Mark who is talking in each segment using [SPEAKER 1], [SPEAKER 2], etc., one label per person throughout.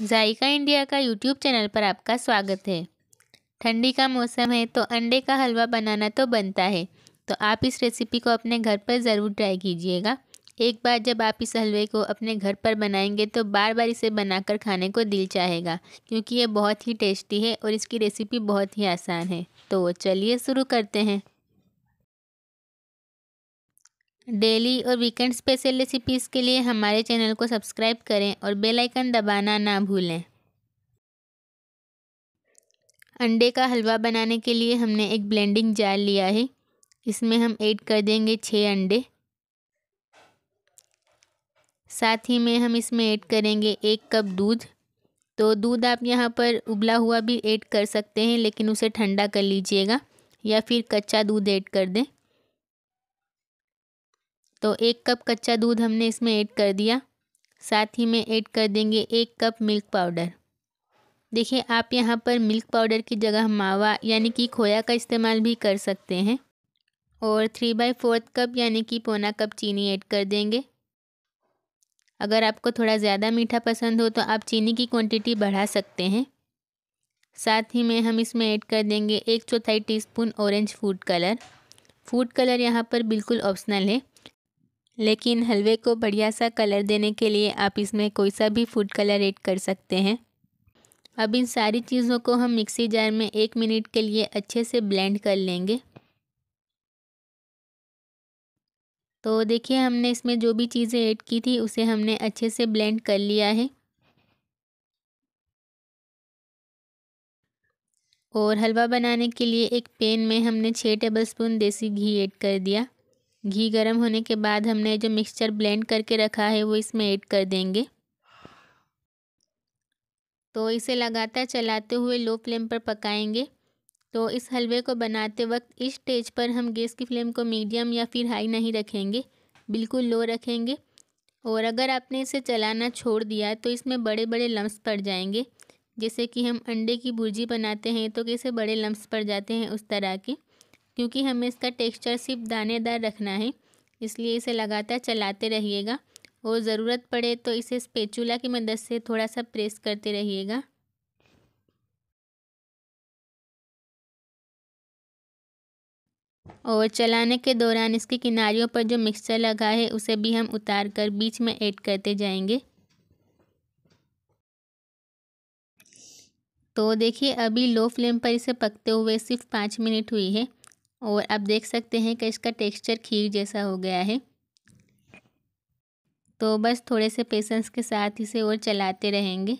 [SPEAKER 1] जायका India का YouTube channel पर आपका स्वागत है ठंडी का मौसम है तो अंडे का हलवा बनाना तो बनता है तो आप इस रेसिपी को अपने घर पर ज़रूर ट्राई कीजिएगा एक बार जब आप इस हलवे को अपने घर पर बनाएंगे तो बार बार इसे बनाकर खाने को दिल चाहेगा क्योंकि ये बहुत ही टेस्टी है और इसकी रेसिपी बहुत ही आसान है तो चलिए शुरू करते हैं डेली और वीकेंड स्पेशल रेसिपीज़ के लिए हमारे चैनल को सब्सक्राइब करें और बेल आइकन दबाना ना भूलें अंडे का हलवा बनाने के लिए हमने एक ब्लेंडिंग जार लिया है इसमें हम ऐड कर देंगे छः अंडे साथ ही में हम इसमें ऐड करेंगे एक कप दूध तो दूध आप यहाँ पर उबला हुआ भी ऐड कर सकते हैं लेकिन उसे ठंडा कर लीजिएगा या फिर कच्चा दूध ऐड कर दें तो एक कप कच्चा दूध हमने इसमें ऐड कर दिया साथ ही में ऐड कर देंगे एक कप मिल्क पाउडर देखिए आप यहाँ पर मिल्क पाउडर की जगह मावा यानी कि खोया का इस्तेमाल भी कर सकते हैं और थ्री बाई फोर्थ कप यानी कि पौना कप चीनी ऐड कर देंगे अगर आपको थोड़ा ज़्यादा मीठा पसंद हो तो आप चीनी की क्वांटिटी बढ़ा सकते हैं साथ ही में हम इसमें ऐड कर देंगे एक चौथाई teaspoon orange food colour food colour यहाँ पर बिल्कुल ऑप्शनल है लेकिन हलवे को बढ़िया सा कलर देने के लिए आप इसमें कोई सा भी फूड कलर ऐड कर सकते हैं अब इन सारी चीज़ों को हम मिक्सी जार में एक मिनट के लिए अच्छे से ब्लेंड कर लेंगे तो देखिए हमने इसमें जो भी चीज़ें ऐड की थी उसे हमने अच्छे से ब्लेंड कर लिया है और हलवा बनाने के लिए एक पैन में हमने छः टेबलस्पून देसी घी ऐड कर दिया घी गर्म होने के बाद हमने जो मिक्सचर ब्लेंड करके रखा है वो इसमें ऐड कर देंगे तो इसे लगातार चलाते हुए लो फ्लेम पर पकाएंगे तो इस हलवे को बनाते वक्त इस स्टेज पर हम गैस की फ्लेम को मीडियम या फिर हाई नहीं रखेंगे बिल्कुल लो रखेंगे और अगर आपने इसे चलाना छोड़ दिया तो इसमें बड़े बड़े लम्स पड़ जाएंगे जैसे कि हम अंडे की भुर्जी बनाते हैं तो कैसे बड़े लम्स पड़ जाते हैं उस तरह के क्योंकि हमें इसका टेक्सचर सिर्फ दानेदार रखना है इसलिए इसे लगातार चलाते रहिएगा और ज़रूरत पड़े तो इसे स्पेचुला की मदद से थोड़ा सा प्रेस करते रहिएगा और चलाने के दौरान इसके किनारियों पर जो मिक्सचर लगा है उसे भी हम उतार कर बीच में ऐड करते जाएंगे तो देखिए अभी लो फ्लेम पर इसे पकते हुए सिर्फ पाँच मिनट हुई है और आप देख सकते हैं कि इसका टेक्सचर खीर जैसा हो गया है तो बस थोड़े से पेशेंस के साथ इसे और चलाते रहेंगे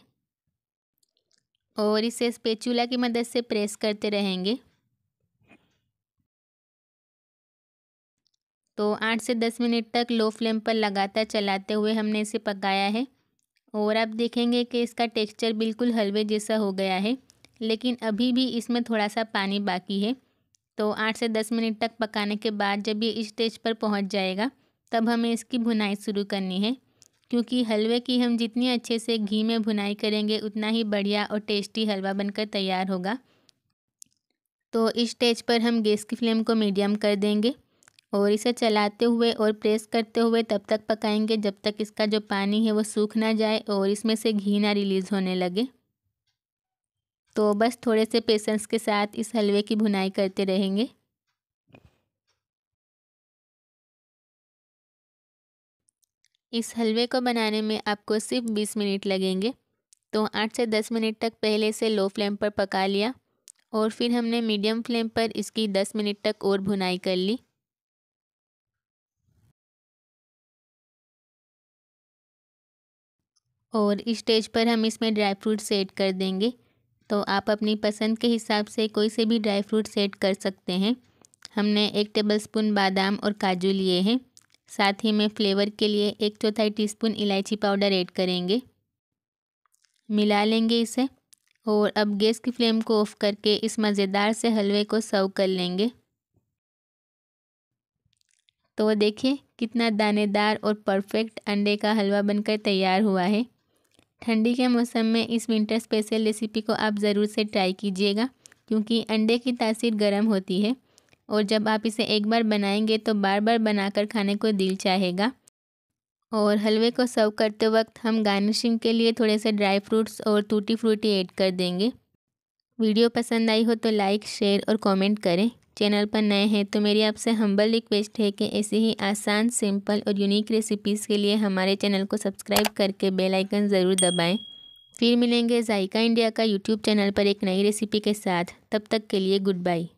[SPEAKER 1] और इसे स्पेचुला की मदद से प्रेस करते रहेंगे तो आठ से दस मिनट तक लो फ्लेम पर लगातार चलाते हुए हमने इसे पकाया है और आप देखेंगे कि इसका टेक्सचर बिल्कुल हलवे जैसा हो गया है लेकिन अभी भी इसमें थोड़ा सा पानी बाकी है तो आठ से दस मिनट तक पकाने के बाद जब ये स्टेज पर पहुंच जाएगा तब हमें इसकी भुनाई शुरू करनी है क्योंकि हलवे की हम जितनी अच्छे से घी में भुनाई करेंगे उतना ही बढ़िया और टेस्टी हलवा बनकर तैयार होगा तो इस स्टेज पर हम गैस की फ्लेम को मीडियम कर देंगे और इसे चलाते हुए और प्रेस करते हुए तब तक पकाएंगे जब तक इसका जो पानी है वो सूख ना जाए और इसमें से घी ना रिलीज़ होने लगे तो बस थोड़े से पेशेंस के साथ इस हलवे की भुनाई करते रहेंगे इस हलवे को बनाने में आपको सिर्फ बीस मिनट लगेंगे तो आठ से दस मिनट तक पहले से लो फ्लेम पर पका लिया और फिर हमने मीडियम फ्लेम पर इसकी दस मिनट तक और भुनाई कर ली और इस स्टेज पर हम इसमें ड्राई फ्रूट्स ऐड कर देंगे तो आप अपनी पसंद के हिसाब से कोई से भी ड्राई फ्रूट सेट कर सकते हैं हमने एक टेबलस्पून बादाम और काजू लिए हैं साथ ही में फ्लेवर के लिए एक चौथाई टीस्पून इलायची पाउडर ऐड करेंगे मिला लेंगे इसे और अब गैस की फ्लेम को ऑफ़ करके इस मज़ेदार से हलवे को सर्व कर लेंगे तो देखिए कितना दानेदार और परफेक्ट अंडे का हलवा बनकर तैयार हुआ है ठंडी के मौसम में इस विंटर स्पेशल रेसिपी को आप ज़रूर से ट्राई कीजिएगा क्योंकि अंडे की तासीर गर्म होती है और जब आप इसे एक बार बनाएंगे तो बार बार बनाकर खाने को दिल चाहेगा और हलवे को सर्व करते वक्त हम गार्निशिंग के लिए थोड़े से ड्राई फ्रूट्स और टूटी फ्रूटी ऐड कर देंगे वीडियो पसंद आई हो तो लाइक शेयर और कमेंट करें चैनल पर नए हैं तो मेरी आपसे हम्बल रिक्वेस्ट है कि ऐसे ही आसान सिंपल और यूनिक रेसिपीज़ के लिए हमारे चैनल को सब्सक्राइब करके बेल आइकन ज़रूर दबाएं फिर मिलेंगे जायका इंडिया का यूट्यूब चैनल पर एक नई रेसिपी के साथ तब तक के लिए गुड बाई